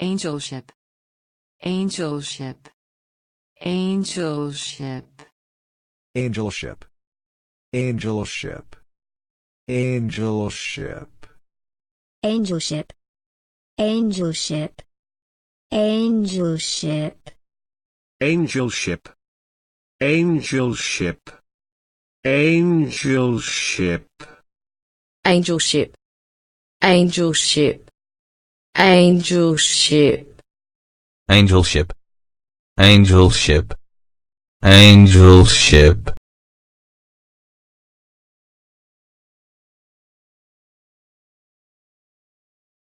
angelship angelship angelship angelship angelship angelship angelship angelship angelship angelship angelship angelship angelship angelship Angel ship. Angel ship. Angel ship. Angel ship.